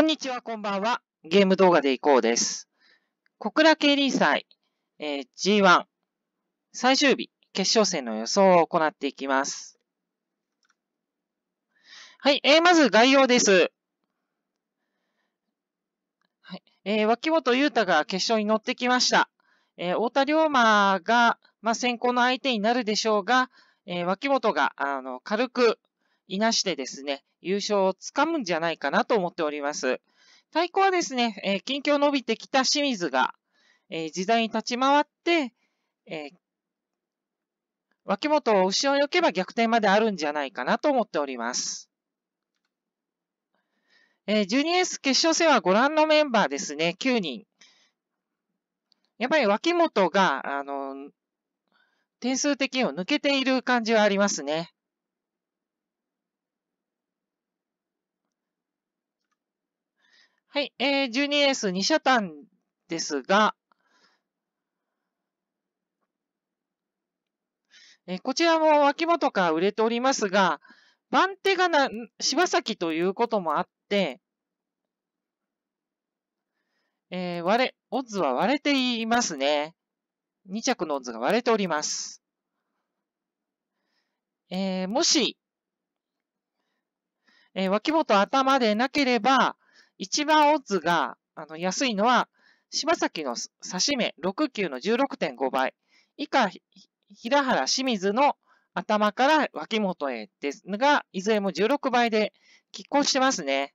こんにちは、こんばんは。ゲーム動画でいこうです。小倉競輪祭、えー、G1 最終日決勝戦の予想を行っていきます。はい、えー、まず概要です。はい、えー、脇本裕太が決勝に乗ってきました。えー、太田龍馬が、まあ、先行の相手になるでしょうが、えー、脇本が、あの、軽く、いなしてですね、優勝をつかむんじゃないかなと思っております。対抗はですね、えー、近況伸びてきた清水が、えー、時代に立ち回って、えー、脇本を後ろに置けば逆転まであるんじゃないかなと思っております。えー、12S 決勝戦はご覧のメンバーですね、9人。やっぱり脇本が、あの、点数的に抜けている感じはありますね。はい、えー、12S2 車単ですが、えー、こちらも脇元から売れておりますが、番手がな、柴崎ということもあって、えー、割れ、オッズは割れていますね。2着のオッズが割れております。えー、もし、えー、脇元頭でなければ、一番オッズが、あの、安いのは、柴崎の刺し目6級の16.5倍。以下、平原清水の頭から脇元へですが、いずれも16倍で拮抗してますね。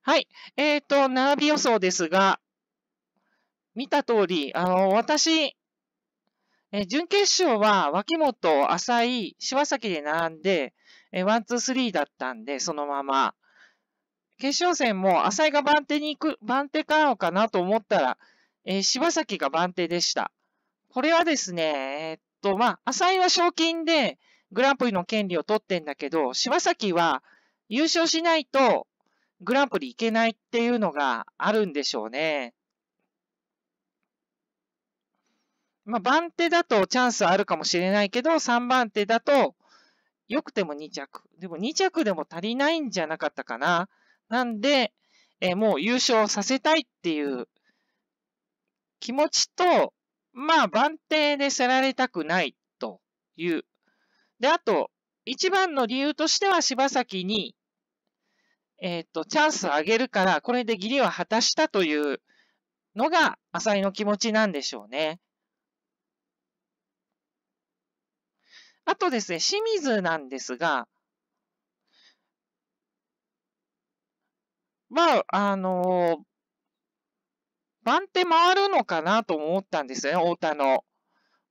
はい。えっ、ー、と、並び予想ですが、見た通り、あの、私、えー、準決勝は脇本、浅井、柴崎で並んで、えー、ワン、ツー、スリーだったんで、そのまま。決勝戦も浅井が番手に行く、番手かのかなと思ったら、えー、柴崎が番手でした。これはですね、えー、っと、まあ、浅井は賞金でグランプリの権利を取ってんだけど、柴崎は優勝しないとグランプリ行けないっていうのがあるんでしょうね。まあ、番手だとチャンスあるかもしれないけど、3番手だと、よくても2着。でも2着でも足りないんじゃなかったかな。なんで、えー、もう優勝させたいっていう気持ちと、まあ、番手で競られたくないという。で、あと、一番の理由としては柴崎に、えっ、ー、と、チャンスをあげるから、これで義理は果たしたというのが、浅井の気持ちなんでしょうね。あとですね、清水なんですが、まあ、あのー、番手回るのかなと思ったんですね、太田の。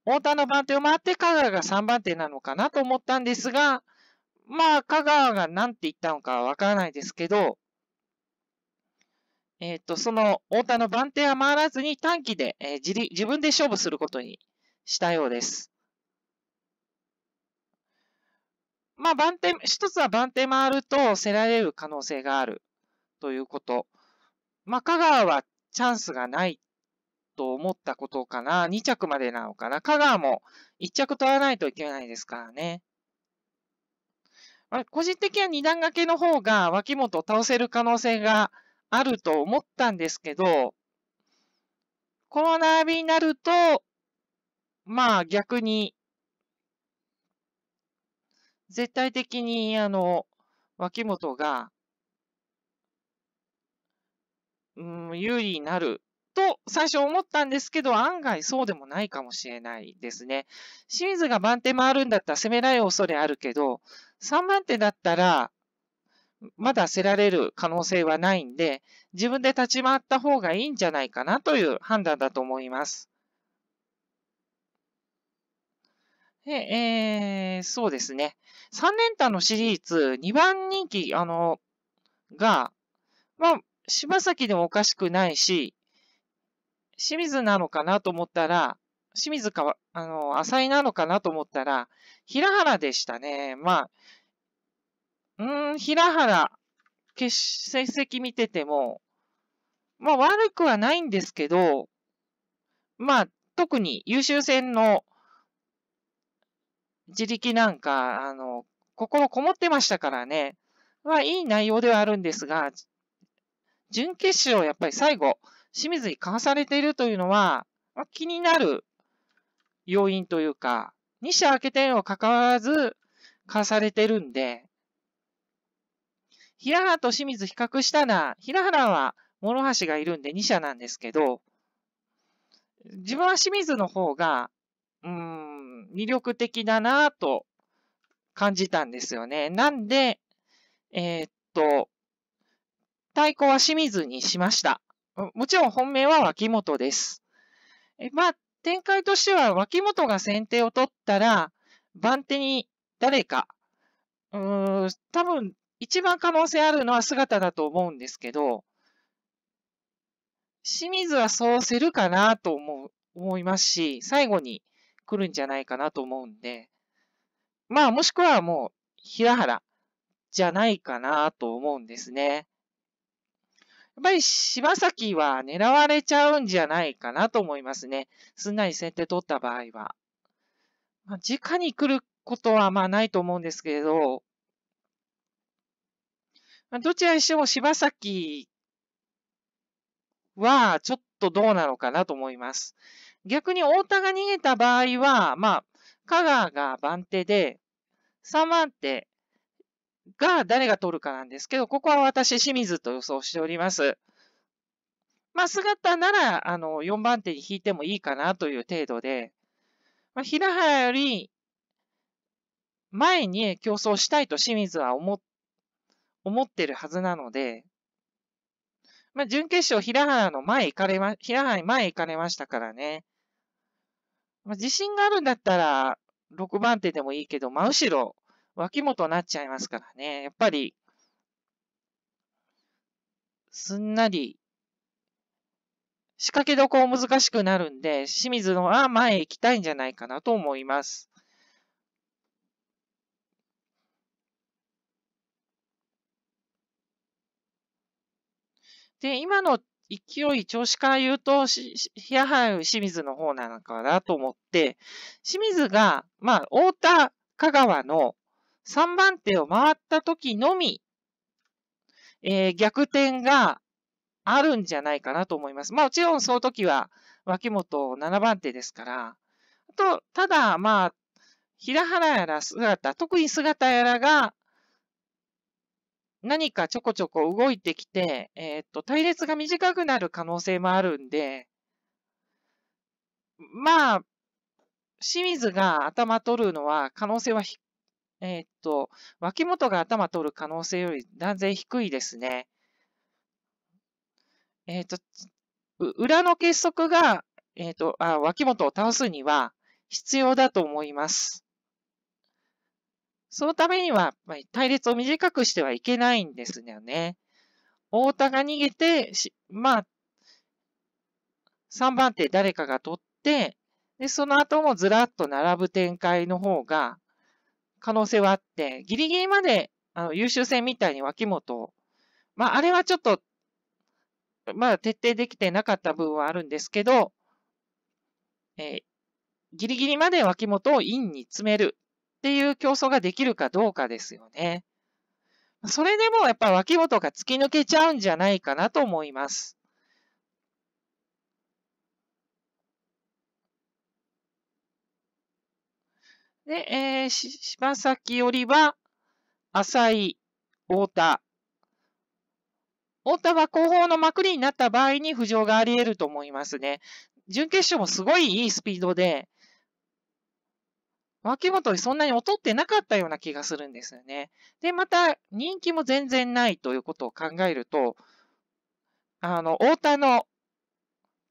太田の番手を回って、香川が3番手なのかなと思ったんですが、まあ、香川が何て言ったのかわからないですけど、えっ、ー、と、その、太田の番手は回らずに短期で、えー、自分で勝負することにしたようです。まあ、番手、一つは番手回るとせられる可能性があるということ。まあ、香川はチャンスがないと思ったことかな。2着までなのかな。香川も1着取らないといけないですからね。個人的には2段掛けの方が脇本を倒せる可能性があると思ったんですけど、この並びになると、まあ逆に絶対的に、あの、脇本が、うん、有利になると最初思ったんですけど、案外そうでもないかもしれないですね。清水が番手回るんだったら攻められる恐れあるけど、3番手だったら、まだせられる可能性はないんで、自分で立ち回った方がいいんじゃないかなという判断だと思います。で、えー、そうですね。三連単のシリーズ、二番人気、あの、が、まあ、柴崎でもおかしくないし、清水なのかなと思ったら、清水か、あの、浅井なのかなと思ったら、平原でしたね。まあ、うん、平原、決成績見てても、まあ悪くはないんですけど、まあ、特に優秀戦の自力なんか、あの、心こもってましたからね、はいい内容ではあるんですが、準決勝やっぱり最後、清水にかわされているというのは、まあ、気になる要因というか、2社開けてるのもかかわらず、かわされてるんで、平原と清水比較したら、平原は諸橋がいるんで2社なんですけど、自分は清水の方がうん、魅力的だなと感じたんですよね。なんで、えー、っと、太鼓は清水にしました。もちろん本命は脇本です。えまあ、展開としては脇本が先手を取ったら、番手に誰か、うん、多分一番可能性あるのは姿だと思うんですけど、清水はそうするかなと思う思いますし、最後に来るんじゃないかなと思うんで、まあもしくはもう平原じゃないかなと思うんですね。やっぱり柴崎は狙われちゃうんじゃないかなと思いますね。すんなり先手取った場合は。まあ、直に来ることはまあないと思うんですけれど、まあ、どちらにしても柴崎はちょっとどうなのかなと思います。逆に太田が逃げた場合は、まあ、香川が番手で、3番手が誰が取るかなんですけど、ここは私、清水と予想しております。まあ、姿なら、あの、4番手に引いてもいいかなという程度で、まあ、平原より前に競争したいと清水は思思ってるはずなので、まあ、準決勝、平原の前行かれま、平原に前行かれましたからね。まあ、自信があるんだったら、6番手でもいいけど、真後ろ、脇本になっちゃいますからね。やっぱり、すんなり、仕掛けどこ難しくなるんで、清水の、あ、前行きたいんじゃないかなと思います。で、今の勢い、調子から言うと、やはり清水の方なのかなと思って、清水が、まあ、太田、香川の3番手を回った時のみ、えー、逆転があるんじゃないかなと思います。まあ、もちろんその時は、脇本7番手ですから、と、ただ、まあ、平原やら姿、特に姿やらが、何かちょこちょこ動いてきて、えっ、ー、と、隊列が短くなる可能性もあるんで、まあ、清水が頭取るのは可能性はひ、えっ、ー、と、脇本が頭取る可能性より断然低いですね。えっ、ー、と、裏の結束が、えっ、とあ、脇本を倒すには必要だと思います。そのためには、まあ、隊列を短くしてはいけないんですよね。太田が逃げて、まあ、3番手誰かが取って、で、その後もずらっと並ぶ展開の方が可能性はあって、ギリギリまであの優秀戦みたいに脇本まあ、あれはちょっと、まだ徹底できてなかった部分はあるんですけど、えー、ギリギリまで脇本をインに詰めるっていう競争ができるかどうかですよね。それでもやっぱ脇本が突き抜けちゃうんじゃないかなと思います。で、えー、柴崎よりは、浅井、太田。太田は後方のまくりになった場合に浮上があり得ると思いますね。準決勝もすごいいいスピードで、脇本そんなに劣ってなかったような気がするんですよね。で、また、人気も全然ないということを考えると、あの、太田の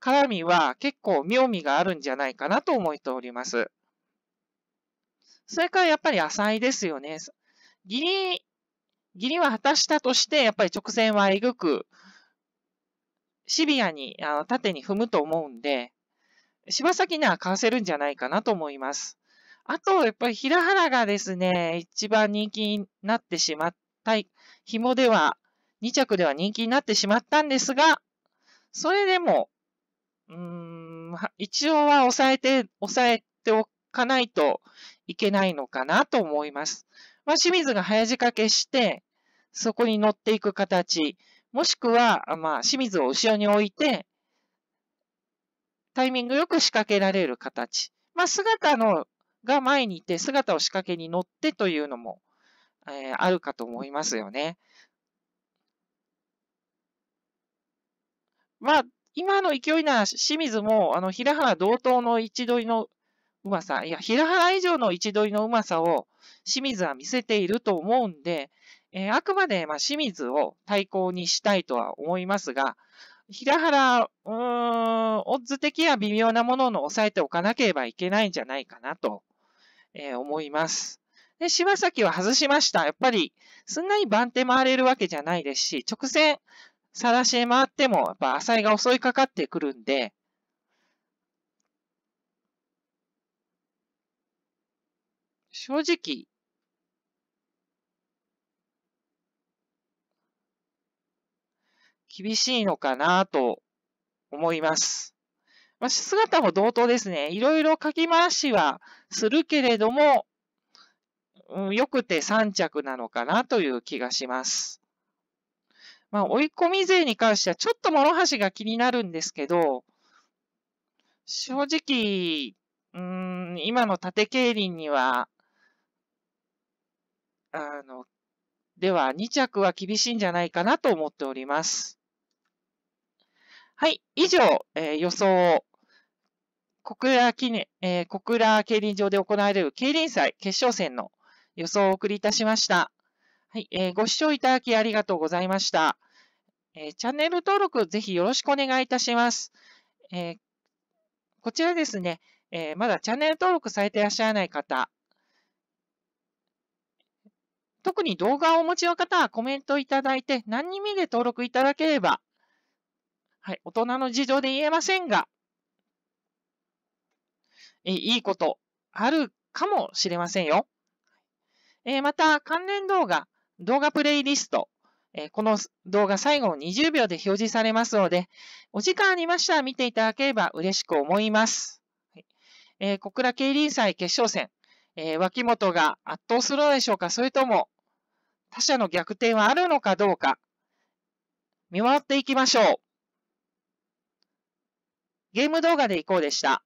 絡みは結構妙味があるんじゃないかなと思っております。それからやっぱり浅いですよね。義理、ギリは果たしたとして、やっぱり直線はえぐく、シビアにあの縦に踏むと思うんで、柴崎には交わせるんじゃないかなと思います。あと、やっぱり平原がですね、一番人気になってしまったい、紐では、2着では人気になってしまったんですが、それでも、うーん、一応は抑えて、抑えておかないといけないのかなと思います。まあ、清水が早仕掛けして、そこに乗っていく形、もしくは、まあ、清水を後ろに置いて、タイミングよく仕掛けられる形。まあ、姿のが前にいて姿を仕掛けに乗ってというのも、えー、あるかと思いますよね。まあ、今の勢いなら清水も、あの、平原同等の位置取りのうまさ、いや、平原以上の位置取りのうまさを清水は見せていると思うんで、えー、あくまで、まあ、清水を対抗にしたいとは思いますが、平原、うーん、オッズ的には微妙なものを抑えておかなければいけないんじゃないかなとえー、思います。で、柴崎は外しました。やっぱり、すんなり番手回れるわけじゃないですし、直線、さらしへ回っても、やっぱ浅井が襲いかかってくるんで、正直、厳しいのかなと思います。まあ、姿も同等ですね。いろいろかき回しはするけれども、うん、よくて3着なのかなという気がします。まあ、追い込み勢に関しては、ちょっと諸橋が気になるんですけど、正直、うん、今の縦競輪には、あの、では2着は厳しいんじゃないかなと思っております。はい、以上、えー、予想小倉記念、えー、小倉競輪場で行われる競輪祭決勝戦の予想をお送りいたしました。はい、えー、ご視聴いただきありがとうございました。えー、チャンネル登録ぜひよろしくお願いいたします。えー、こちらですね、えー、まだチャンネル登録されていらっしゃらない方、特に動画をお持ちの方はコメントいただいて、何人目で登録いただければ、はい、大人の事情で言えませんが、えいいことあるかもしれませんよ。えまた、関連動画、動画プレイリスト、えこの動画最後20秒で表示されますので、お時間ありましたら見ていただければ嬉しく思います。え小倉競輪祭決勝戦、え脇本が圧倒するのでしょうか、それとも他者の逆転はあるのかどうか、見守っていきましょう。ゲーム動画でいこうでした。